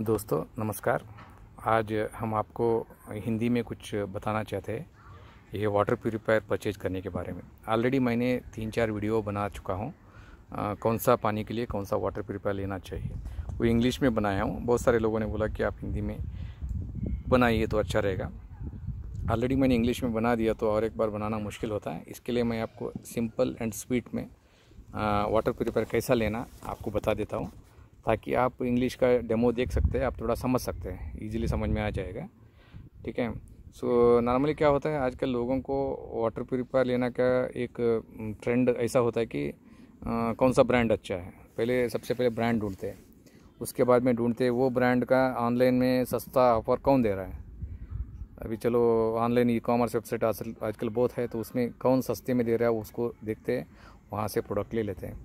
दोस्तों नमस्कार आज हम आपको हिंदी में कुछ बताना चाहते हैं ये वाटर प्योरीफायर परचेज करने के बारे में ऑलरेडी मैंने तीन चार वीडियो बना चुका हूँ कौन सा पानी के लिए कौन सा वाटर प्योरीफायर लेना चाहिए वो इंग्लिश में बनाया हूँ बहुत सारे लोगों ने बोला कि आप हिंदी में बनाइए तो अच्छा रहेगा ऑलरेडी मैंने इंग्लिश में बना दिया तो और एक बार बनाना मुश्किल होता है इसके लिए मैं आपको सिंपल एंड स्वीट में वाटर प्योरीफायर कैसा लेना आपको बता देता हूँ ताकि आप इंग्लिश का डेमो देख सकते हैं आप थोड़ा समझ सकते हैं ईजिली समझ में आ जाएगा ठीक है सो नॉर्मली क्या होता है आजकल लोगों को वाटर प्योरीफायर लेना का एक ट्रेंड ऐसा होता है कि आ, कौन सा ब्रांड अच्छा है पहले सबसे पहले ब्रांड ढूंढते हैं उसके बाद में ढूंढते वो ब्रांड का ऑनलाइन में सस्ता ऑफर कौन दे रहा है अभी चलो ऑनलाइन ई कॉमर्स वेबसाइट आजकल बहुत है तो उसमें कौन सस्ते में दे रहा है उसको देखते हैं वहाँ से प्रोडक्ट ले लेते हैं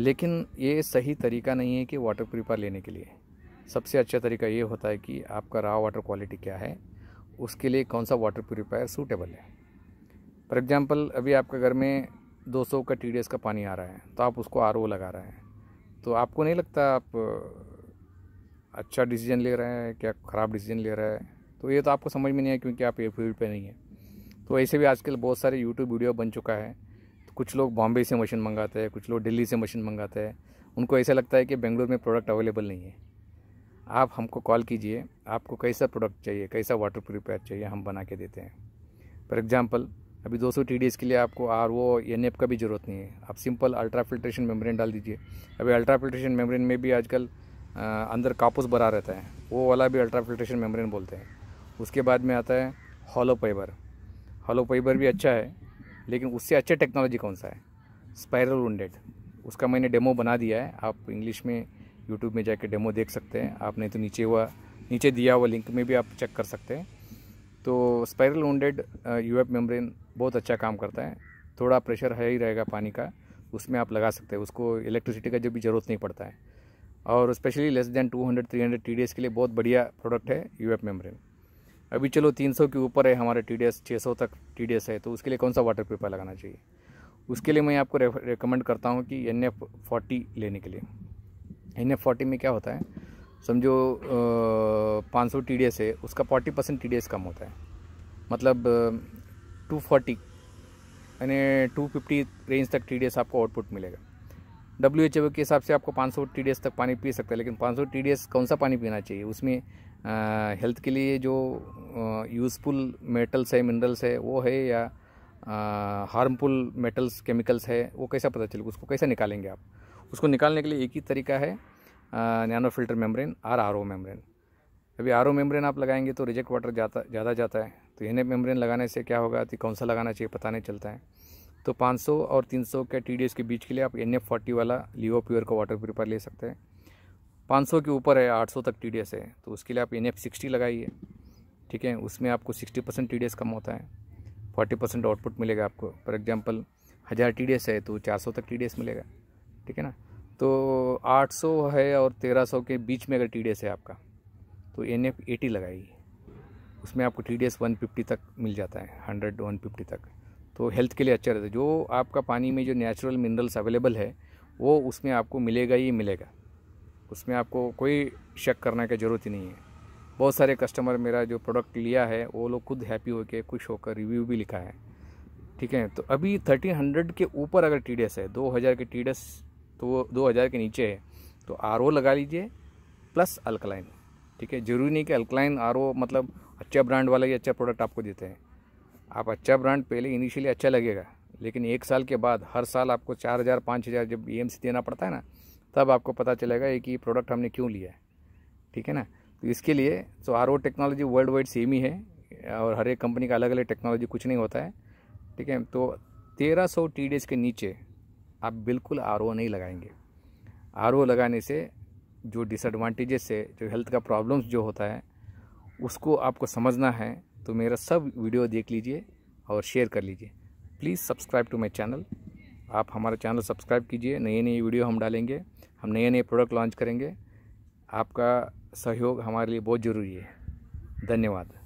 लेकिन ये सही तरीका नहीं है कि वाटर प्यूरीफायर लेने के लिए सबसे अच्छा तरीका ये होता है कि आपका रॉ वाटर क्वालिटी क्या है उसके लिए कौन सा वाटर प्यूरीफायर सूटेबल है फॉर एग्ज़ाम्पल अभी आपके घर में 200 का टी का पानी आ रहा है तो आप उसको आर लगा रहे हैं तो आपको नहीं लगता आप अच्छा डिसीजन ले रहे हैं क्या ख़राब डिसीजन ले रहे हैं तो ये तो आपको समझ में नहीं है क्योंकि आप ये फील्ड पर नहीं है तो ऐसे भी आजकल बहुत सारे यूट्यूब वीडियो बन चुका है कुछ लोग बॉम्बे से मशीन मंगाते हैं कुछ लोग दिल्ली से मशीन मंगाते हैं उनको ऐसा लगता है कि बेंगलुरु में प्रोडक्ट अवेलेबल नहीं है आप हमको कॉल कीजिए आपको कैसा प्रोडक्ट चाहिए कैसा वाटर प्योरीफायर चाहिए हम बना के देते हैं फॉर एग्ज़ाम्पल अभी 200 टी के लिए आपको आर वो एन एफ का भी ज़रूरत नहीं है आप सिंपल अल्ट्रा फिल्ट्रेशन मेम्ब्रेन डाल दीजिए अभी अल्ट्रा फिल्ट्रेशन मेम्ब्रेन में भी आजकल अंदर कापूस भरा रहता है वो वाला भी अल्ट्रा फिल्ट्रेशन मेम्ब्रेन बोलते हैं उसके बाद में आता है हॉलो फाइबर हॉलो फाइबर भी अच्छा है लेकिन उससे अच्छा टेक्नोलॉजी कौन सा है स्पायरल वेड उसका मैंने डेमो बना दिया है आप इंग्लिश में यूट्यूब में जाके डेमो देख सकते हैं आप नहीं तो नीचे हुआ नीचे दिया हुआ लिंक में भी आप चेक कर सकते हैं तो स्पायरल यू एफ मेम्ब्रेन बहुत अच्छा काम करता है थोड़ा प्रेशर है ही रहेगा पानी का उसमें आप लगा सकते हैं उसको इलेक्ट्रिसिटी का जब भी ज़रूरत नहीं पड़ता है और स्पेशली लेस देन 200 300 टीडीएस के लिए बहुत बढ़िया प्रोडक्ट है यू एफ मेम्ब्रेन अभी चलो 300 के ऊपर है हमारे टी डी एस तक टी है तो उसके लिए कौन सा वाटर पेपर लगाना चाहिए उसके लिए मैं आपको रिकमेंड करता हूँ कि एन एफ फोर्टी लेने के लिए एन एफ फोर्टी में क्या होता है समझो पाँच सौ टी डी एस है उसका forty percent T D S कम होता है मतलब टू फोर्टी यानी टू फिफ्टी रेंज तक टी डी एस आपको आउटपुट मिलेगा डब्ल्यू एच ओ के हिसाब से आपको पाँच सौ टी डी एस तक पानी पी सकते हैं लेकिन पाँच सौ टी डी एस कौन सा पानी पीना चाहिए उसमें हेल्थ के लिए जो यूज़फुल मेटल्स है मिनरल्स है वो है या हार्मफुल मेटल्स केमिकल्स है वो कैसा पता चलेगा उसको कैसे निकालेंगे आप उसको निकालने के लिए एक ही तरीका है nano filter membrane R R O membrane अभी आर ओ मेम्ब्रेन आप लगाएंगे तो रिजेक्ट वाटर जाता ज़्यादा जाता है तो एन मेम्ब्रेन लगाने से क्या होगा तो कौन सा लगाना चाहिए पता नहीं चलता है तो 500 और 300 के टी के बीच के लिए आप एन एफ वाला लियो प्योर का वाटर प्यूरीफायर ले सकते हैं 500 के ऊपर है 800 तक टी है तो उसके लिए आप एन एफ सिक्सटी लगाइए ठीक है उसमें आपको 60 परसेंट टी कम होता है 40 परसेंट आउटपुट मिलेगा आपको फॉर एग्जांपल हज़ार टी है तो 400 तक टी मिलेगा ठीक है ना तो 800 है और 1300 के बीच में अगर टी है आपका तो एन एफ एटी लगाइए उसमें आपको T D S one fifty तक मिल जाता है हंड्रेड वन फिफ्टी तक तो हेल्थ के लिए अच्छा रहता है जो आपका पानी में जो नेचुरल मिनरल्स अवेलेबल है वो उसमें आपको मिलेगा ही मिलेगा उसमें आपको कोई शक करने की ज़रूरत ही नहीं है बहुत सारे कस्टमर मेरा जो प्रोडक्ट लिया है वो लोग खुद हैप्पी होकर खुश होकर रिव्यू भी लिखा है ठीक है तो अभी थर्टीन हंड्रेड के ऊपर अगर टी है दो हज़ार के टी तो वो दो हज़ार के नीचे है तो आर लगा लीजिए प्लस अल्कलाइन ठीक है जरूरी नहीं कि अल्कलाइन आर मतलब अच्छा ब्रांड वाला ही अच्छा प्रोडक्ट आपको देते हैं आप अच्छा ब्रांड पहले इनिशियली अच्छा लगेगा लेकिन एक साल के बाद हर साल आपको चार हज़ार पाँच हज़ार जब ई देना पड़ता है ना तब आपको पता चलेगा एक प्रोडक्ट हमने क्यों लिया है ठीक है ना तो इसके लिए सो R technology worldwide same ही है और हर एक कंपनी का अलग अलग टेक्नोलॉजी कुछ नहीं होता है ठीक है तो तेरह सौ टी के नीचे आप बिल्कुल आर नहीं लगाएंगे आर लगाने से जो डिसएडवांटेजेस है जो हेल्थ का प्रॉब्लम्स जो होता है उसको आपको समझना है तो मेरा सब वीडियो देख लीजिए और शेयर कर लीजिए please subscribe to my channel आप हमारा चैनल सब्सक्राइब कीजिए नई नई वीडियो हम डालेंगे हम नए नए प्रोडक्ट लॉन्च करेंगे आपका सहयोग हमारे लिए बहुत ज़रूरी है धन्यवाद